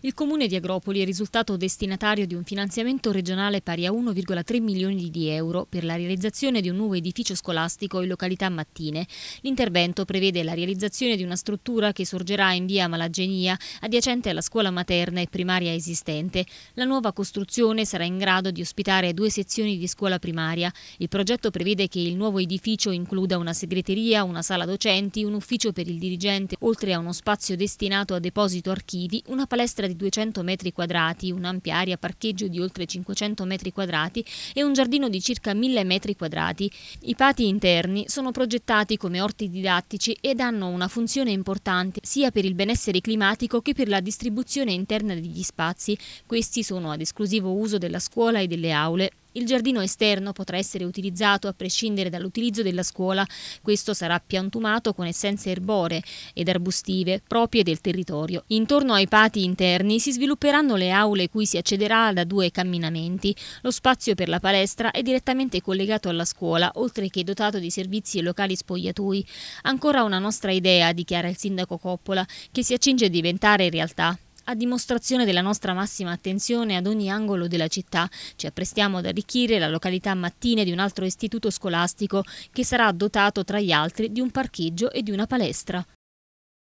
Il comune di Agropoli è risultato destinatario di un finanziamento regionale pari a 1,3 milioni di euro per la realizzazione di un nuovo edificio scolastico in località Mattine. L'intervento prevede la realizzazione di una struttura che sorgerà in via Malagenia, adiacente alla scuola materna e primaria esistente. La nuova costruzione sarà in grado di ospitare due sezioni di scuola primaria. Il progetto prevede che il nuovo edificio includa una segreteria, una sala docenti, un ufficio per il dirigente, oltre a uno spazio destinato a deposito archivi, una palestra palestra di 200 metri quadrati, un'ampia area parcheggio di oltre 500 metri quadrati e un giardino di circa 1000 metri quadrati. I pati interni sono progettati come orti didattici ed hanno una funzione importante sia per il benessere climatico che per la distribuzione interna degli spazi. Questi sono ad esclusivo uso della scuola e delle aule. Il giardino esterno potrà essere utilizzato a prescindere dall'utilizzo della scuola. Questo sarà piantumato con essenze erboree ed arbustive proprie del territorio. Intorno ai pati interni si svilupperanno le aule cui si accederà da due camminamenti. Lo spazio per la palestra è direttamente collegato alla scuola, oltre che dotato di servizi e locali spogliatui. Ancora una nostra idea, dichiara il sindaco Coppola, che si accinge a diventare realtà. A dimostrazione della nostra massima attenzione ad ogni angolo della città, ci apprestiamo ad arricchire la località mattine di un altro istituto scolastico che sarà dotato tra gli altri di un parcheggio e di una palestra.